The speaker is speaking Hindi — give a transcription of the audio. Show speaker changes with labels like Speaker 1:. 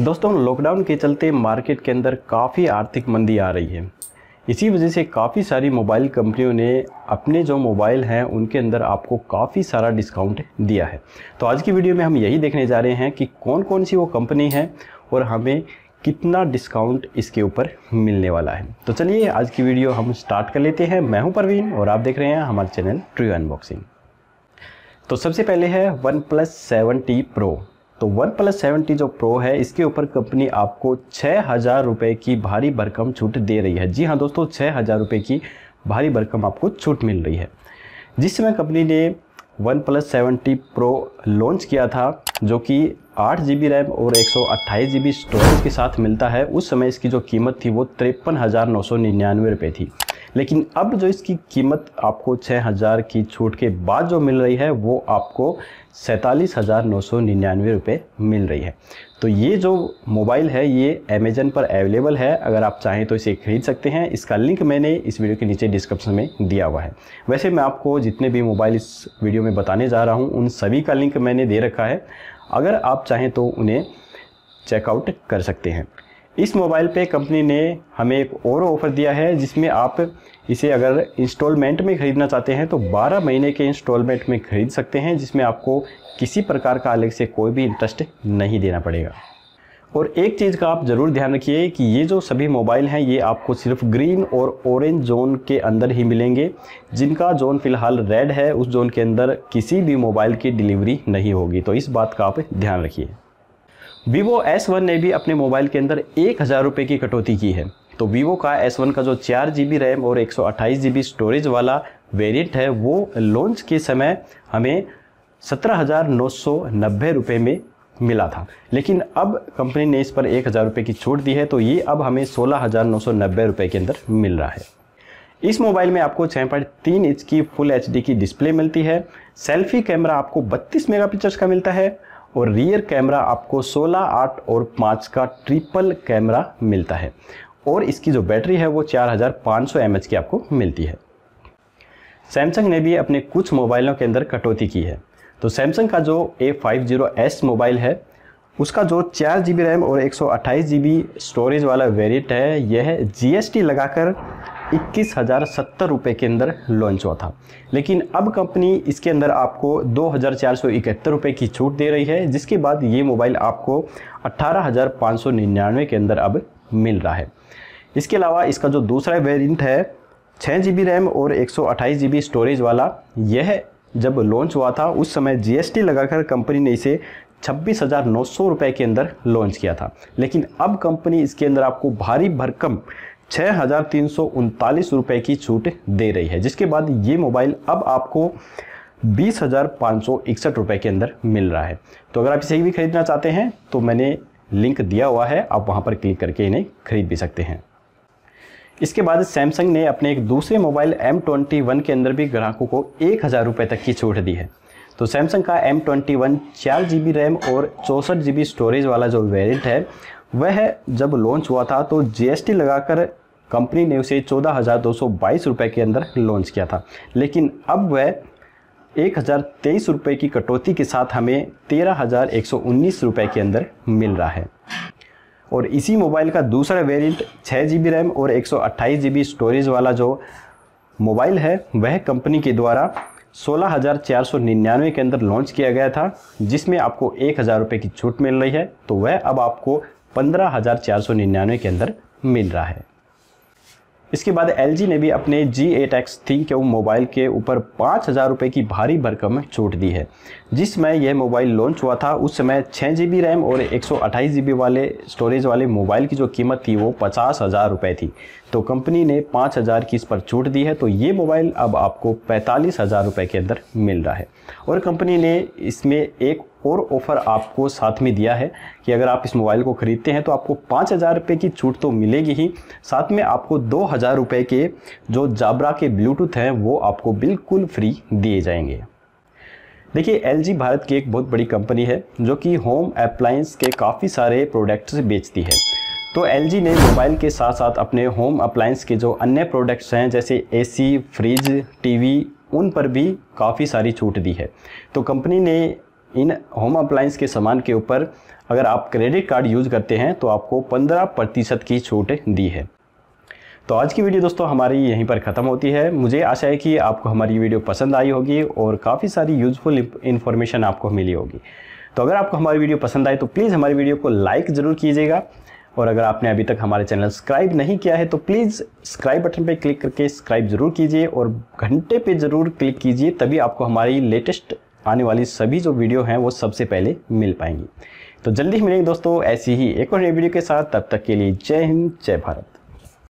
Speaker 1: दोस्तों लॉकडाउन के चलते मार्केट के अंदर काफ़ी आर्थिक मंदी आ रही है इसी वजह से काफ़ी सारी मोबाइल कंपनियों ने अपने जो मोबाइल हैं उनके अंदर आपको काफ़ी सारा डिस्काउंट दिया है तो आज की वीडियो में हम यही देखने जा रहे हैं कि कौन कौन सी वो कंपनी है और हमें कितना डिस्काउंट इसके ऊपर मिलने वाला है तो चलिए आज की वीडियो हम स्टार्ट कर लेते हैं मैं हूं परवीन और आप देख रहे हैं हमारे चैनल ट्रू अनबॉक्सिंग तो सबसे पहले है one plus seven T pro तो वन प्लस सेवन जो प्रो है इसके ऊपर कंपनी आपको छः हज़ार रुपये की भारी भरकम छूट दे रही है जी हाँ दोस्तों छः हज़ार रुपये की भारी भरकम आपको छूट मिल रही है जिस समय कंपनी ने one plus seventy pro launch किया था जो कि आठ जी रैम और एक सौ अट्ठाईस जी बी स्टोरेज के साथ मिलता है उस समय इसकी जो कीमत थी वो तिरपन हज़ार नौ सौ निन्यानवे थी लेकिन अब जो इसकी कीमत आपको 6000 की छूट के बाद जो मिल रही है वो आपको सैंतालीस हज़ार नौ सौ निन्यानवे रुपये मिल रही है तो ये जो मोबाइल है ये अमेजन पर अवेलेबल है अगर आप चाहें तो इसे खरीद सकते हैं इसका लिंक मैंने इस वीडियो के नीचे डिस्क्रिप्शन में दिया हुआ है वैसे मैं आपको जितने भी मोबाइल इस वीडियो में बताने जा रहा हूँ उन सभी का लिंक मैंने दे रखा है अगर आप चाहें तो उन्हें चेकआउट कर सकते हैं इस मोबाइल पे कंपनी ने हमें एक और ऑफ़र दिया है जिसमें आप इसे अगर इंस्टॉलमेंट में ख़रीदना चाहते हैं तो 12 महीने के इंस्टॉलमेंट में ख़रीद सकते हैं जिसमें आपको किसी प्रकार का अलग से कोई भी इंटरेस्ट नहीं देना पड़ेगा और एक चीज़ का आप ज़रूर ध्यान रखिए कि ये जो सभी मोबाइल हैं ये आपको सिर्फ ग्रीन और ऑरेंज जोन के अंदर ही मिलेंगे जिनका जोन फ़िलहाल रेड है उस जोन के अंदर किसी भी मोबाइल की डिलीवरी नहीं होगी तो इस बात का आप ध्यान रखिए वीवो S1 वन ने भी अपने मोबाइल के अंदर एक हज़ार रुपये की कटौती की है तो वीवो का एस वन का जो चार जी बी रैम और एक सौ अट्ठाईस जी बी स्टोरेज वाला वेरिएंट है वो लॉन्च के समय हमें सत्रह हज़ार नौ सौ नब्बे रुपये में मिला था लेकिन अब कंपनी ने इस पर एक हज़ार रुपये की छूट दी है तो ये अब हमें सोलह हज़ार नौ सौ नब्बे रुपये के अंदर मिल रहा है इस मोबाइल में आपको छः पॉइंट तीन इंच की फुल एच की डिस्प्ले मिलती है सेल्फी कैमरा आपको बत्तीस मेगापिक्चर्स का मिलता है और रियर कैमरा आपको 16 आठ और 5 का ट्रिपल कैमरा मिलता है और इसकी जो बैटरी है वो 4500 हज़ार की आपको मिलती है सैमसंग ने भी अपने कुछ मोबाइलों के अंदर कटौती की है तो सैमसंग का जो ए फाइव मोबाइल है उसका जो चार जी बी रैम और एक सौ अट्ठाईस जी बी स्टोरेज वाला वेरिएंट है यह जी एस टी लगाकर इक्कीस हज़ार सत्तर रुपये के अंदर लॉन्च हुआ था लेकिन अब कंपनी इसके अंदर आपको दो हज़ार चार सौ इकहत्तर रुपये की छूट दे रही है जिसके बाद ये मोबाइल आपको अट्ठारह हज़ार पाँच सौ निन्यानवे के अंदर अब मिल रहा है इसके अलावा इसका जो दूसरा वेरियंट है छः जी बी रैम और एक सौ अट्ठाईस जी बी स्टोरेज वाला यह जब लॉन्च हुआ था उस समय जी एस टी लगाकर कंपनी ने इसे छब्बीस हज़ार नौ सौ रुपये के अंदर लॉन्च किया था लेकिन अब कंपनी इसके अंदर आपको भारी भरकम छः हज़ार तीन सौ उनतालीस की छूट दे रही है जिसके बाद ये मोबाइल अब आपको बीस हज़ार पाँच सौ इकसठ के अंदर मिल रहा है तो अगर आप इसे भी खरीदना चाहते हैं तो मैंने लिंक दिया हुआ है आप वहाँ पर क्लिक करके इन्हें खरीद भी सकते हैं इसके बाद सैमसंग ने अपने एक दूसरे मोबाइल M21 के अंदर भी ग्राहकों को एक हज़ार रुपये तक की छूट दी है तो सैमसंग का एम ट्वेंटी वन चार जी बी रैम और चौंसठ जी स्टोरेज वाला जो वेरिएंट है वह जब लॉन्च हुआ था तो जीएसटी लगाकर कंपनी ने उसे चौदह हज़ार दो सौ बाईस रुपये के अंदर लॉन्च किया था लेकिन अब वह एक हज़ार तेईस रुपये की कटौती के साथ हमें तेरह हज़ार एक सौ उन्नीस रुपये के अंदर मिल रहा है और इसी मोबाइल का दूसरा वेरिएंट छः जी बी रैम और एक सौ अट्ठाईस जी बी स्टोरेज वाला जो मोबाइल है वह कंपनी के द्वारा सोलह हज़ार चार सौ निन्यानवे के अंदर लॉन्च किया गया था जिसमें आपको एक हज़ार रुपये की छूट मिल रही है तो वह अब आपको पंद्रह हज़ार चार सौ निन्यानवे के अंदर मिल रहा है इसके बाद एल ने भी अपने जी एट एक्स थिंक के मोबाइल के ऊपर पाँच हज़ार रुपये की भारी भरकम छूट दी है जिस समय यह मोबाइल लॉन्च हुआ था उस समय छः जी बी रैम और एक सौ अट्ठाईस जी बी वाले स्टोरेज वाले मोबाइल की जो कीमत थी वो पचास हज़ार रुपये थी तो कंपनी ने पाँच हज़ार की इस पर छूट दी है तो ये मोबाइल अब आपको पैंतालीस हज़ार रुपये के अंदर मिल रहा है और कंपनी ने इसमें एक और ऑफ़र आपको साथ में दिया है कि अगर आप इस मोबाइल को ख़रीदते हैं तो आपको पाँच हज़ार रुपये की छूट तो मिलेगी ही साथ में आपको दो हज़ार रुपये के जो जाबरा के ब्लूटूथ हैं वो आपको बिल्कुल फ्री दिए जाएंगे देखिए एल भारत की एक बहुत बड़ी कंपनी है जो कि होम अप्लाइंस के काफ़ी सारे प्रोडक्ट्स बेचती है तो एल ने मोबाइल के साथ साथ अपने होम अप्लाइंस के जो अन्य प्रोडक्ट्स हैं जैसे एसी, फ्रिज टीवी उन पर भी काफ़ी सारी छूट दी है तो कंपनी ने इन होम अप्लायंस के सामान के ऊपर अगर आप क्रेडिट कार्ड यूज़ करते हैं तो आपको पंद्रह प्रतिशत की छूट दी है तो आज की वीडियो दोस्तों हमारी यहीं पर ख़त्म होती है मुझे आशा है कि आपको हमारी वीडियो पसंद आई होगी और काफ़ी सारी यूज़फुल इन्फॉर्मेशन आपको मिली होगी तो अगर आपको हमारी वीडियो पसंद आए तो प्लीज़ हमारी वीडियो को लाइक ज़रूर कीजिएगा और अगर आपने अभी तक हमारे चैनल सब्सक्राइब नहीं किया है तो प्लीज़ सब्सक्राइब बटन पर क्लिक करके सब्सक्राइब ज़रूर कीजिए और घंटे पर ज़रूर क्लिक कीजिए तभी आपको हमारी लेटेस्ट आने वाली सभी जो वीडियो हैं वो सबसे पहले मिल पाएंगी तो जल्दी ही मिलेंगे दोस्तों ऐसी ही एक और नई वीडियो के साथ तब तक के लिए जय हिंद जय भारत